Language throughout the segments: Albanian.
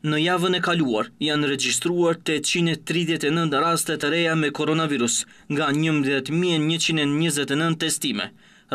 Në javën e kaluar, janë regjistruar 839 raste të reja me koronavirus, nga 11.129 testime.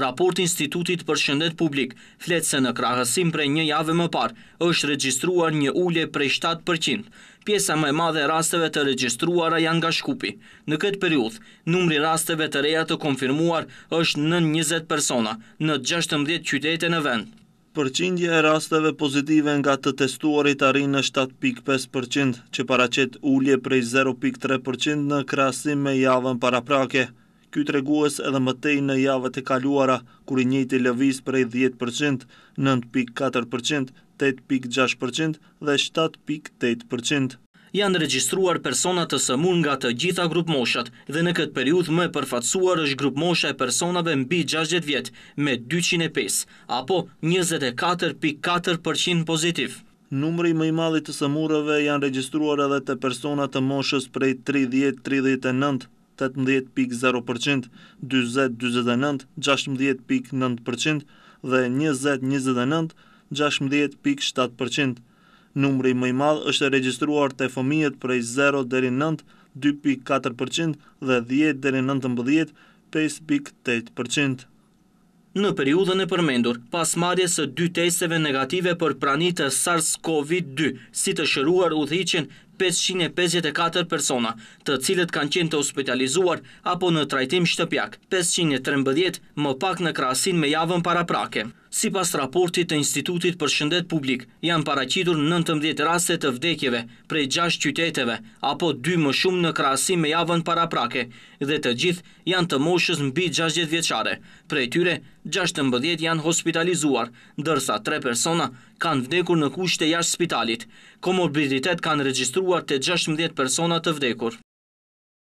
Raport Institutit për Shëndet Publik fletë se në krahësim prej një jave më parë është regjistruar një ulje prej 7%. Pjesa më e madhe rasteve të regjistruara janë nga Shkupi. Në këtë periudhë, numri rasteve të reja të konfirmuar është në 20 persona në 16 qytete në vend përqindje e rasteve pozitive nga të testuarit arin në 7.5%, që paracet ullje prej 0.3% në krasim me javën para prake. Ky të reguës edhe mëtej në javët e kaluara, kuri njëti lëvis prej 10%, 9.4%, 8.6% dhe 7.8% janë regjistruar persona të sëmur nga të gjitha grup moshat dhe në këtë periud më e përfatsuar është grup mosha e personave mbi 60 vjet me 205 apo 24.4% pozitiv. Numëri më i madhi të sëmurëve janë regjistruar edhe të personat të moshës prej 30-39%. 18.0%, 20.29%, 16.9% dhe 20.29%, 16.7%. Numri më i madh është regjistruar te fëmijët prej 0 deri në 9, 2.4% dhe 10 deri në 19, 5.8%. Në periudën e përmendur, pas marjes së dy teseve negative për pranitë SARS-CoV-2, si të shëruar u dhichin 554 persona të cilët kanë qenë të hospitalizuar apo në trajtim shtëpjak, 513 më pak në krasin me javën para prake. Si pas raportit të Institutit për Shëndet Publik, janë paracitur 19 raste të vdekjeve prej 6 qyteteve apo 2 më shumë në krasin me javën para prake, dhe të gjithë janë të moshës mbi 60 vjeqare. Prej tyre, 6 të mbëdjet janë hospitalizuar, dërsa 3 persona kanë vdekur në kushte jashtë spitalit. Komorbiditet kanë registru arestuar të 16 persona të vdekur.